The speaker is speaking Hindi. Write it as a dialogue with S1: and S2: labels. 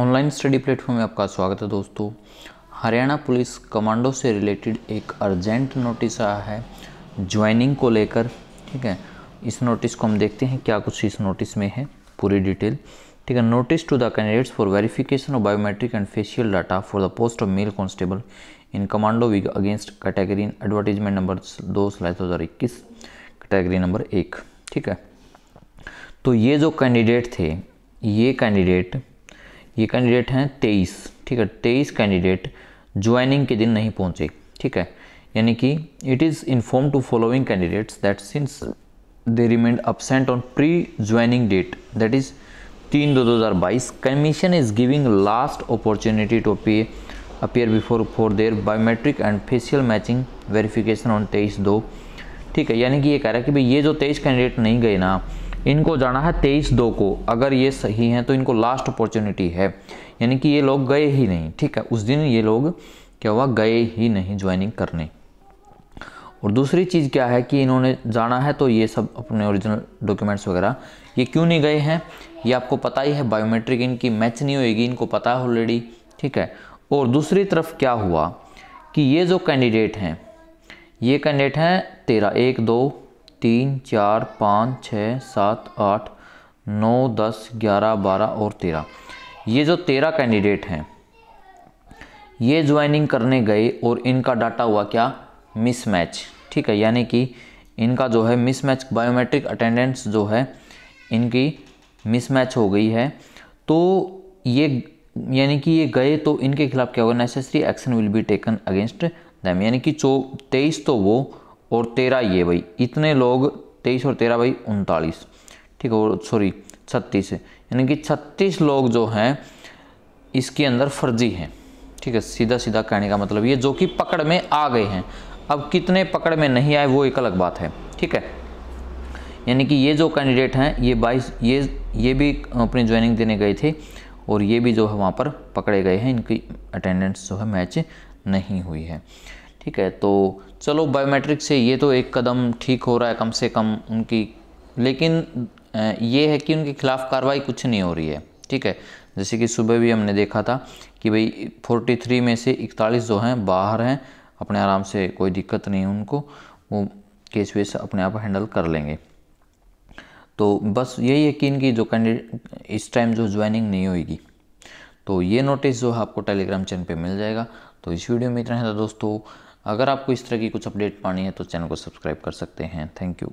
S1: ऑनलाइन स्टडी प्लेटफॉर्म में आपका स्वागत है दोस्तों हरियाणा पुलिस कमांडो से रिलेटेड एक अर्जेंट नोटिस आया है ज्वाइनिंग को लेकर ठीक है इस नोटिस को हम देखते हैं क्या कुछ इस नोटिस में है पूरी डिटेल ठीक है notice to the candidates for verification of biometric and facial data for the post of male constable in commando wing against category in advertisement number दो दो हज़ार इक्कीस कैटेगरी नंबर एक ठीक है तो ये जो कैंडिडेट थे ये कैंडिडेट ये कैंडिडेट हैं तेईस ठीक है तेईस कैंडिडेट ज्वाइनिंग के दिन नहीं पहुँचे ठीक है यानी कि it is inform to following candidates that since they remained absent on pre joining date that is तीन दो दो हज़ार बाईस commission is giving last opportunity to पे appear before for their biometric and facial matching verification on तेईस दो ठीक है यानी कि ये कह रहा है कि भाई ये जो तेईस कैंडिडेट नहीं गए ना इनको जाना है तेईस दो को अगर ये सही हैं तो इनको लास्ट अपॉर्चुनिटी है यानी कि ये लोग गए ही नहीं ठीक है उस दिन ये लोग क्या हुआ गए ही नहीं ज्वाइनिंग करने और दूसरी चीज़ क्या है कि इन्होंने जाना है तो ये सब अपने ओरिजिनल डॉक्यूमेंट्स वगैरह ये क्यों नहीं गए हैं ये आपको पता ही है बायोमेट्रिक इनकी मैच नहीं होएगी इनको पता है ऑलरेडी ठीक है और दूसरी तरफ क्या हुआ कि ये जो कैंडिडेट हैं ये कैंडिडेट हैं तेरह एक दो तीन चार पाँच छः सात आठ नौ दस ग्यारह बारह और तेरह ये जो तेरह कैंडिडेट हैं ये ज्वाइनिंग करने गए और इनका डाटा हुआ क्या मिसमैच ठीक है यानी कि इनका जो है मिसमैच बायोमेट्रिक अटेंडेंस जो है इनकी मिसमैच हो गई है तो ये यानी कि ये गए तो इनके खिलाफ क्या होगा necessary action will be taken against them यानी कि चौ तेईस तो वो और तेरह ये भाई इतने लोग तेईस और तेरह भाई उनतालीस ठीक है और सॉरी छत्तीस है यानी कि छत्तीस लोग जो हैं इसके अंदर फर्जी हैं ठीक है सीधा सीधा कहने का मतलब ये जो कि पकड़ में आ गए हैं अब कितने पकड़ में नहीं आए वो एक अलग बात है ठीक है यानी कि ये जो कैंडिडेट हैं ये बाईस ये ये भी अपनी ज्वाइनिंग देने गए थे और ये भी जो है वहाँ पर पकड़े गए हैं इनकी अटेंडेंस जो है मैच नहीं हुई है ठीक है तो चलो बायोमेट्रिक से ये तो एक कदम ठीक हो रहा है कम से कम उनकी लेकिन ये है कि उनके खिलाफ कार्रवाई कुछ नहीं हो रही है ठीक है जैसे कि सुबह भी हमने देखा था कि भाई 43 में से 41 जो हैं बाहर हैं अपने आराम से कोई दिक्कत नहीं है उनको वो केस वेस अपने आप हैंडल कर लेंगे तो बस यही है कि इनकी जो कैंडिडेट इस टाइम जो ज्वाइनिंग नहीं होगी तो ये नोटिस जो है आपको टेलीग्राम चैनल पे मिल जाएगा तो इस वीडियो में इतना है दोस्तों अगर आपको इस तरह की कुछ अपडेट पानी है तो चैनल को सब्सक्राइब कर सकते हैं थैंक यू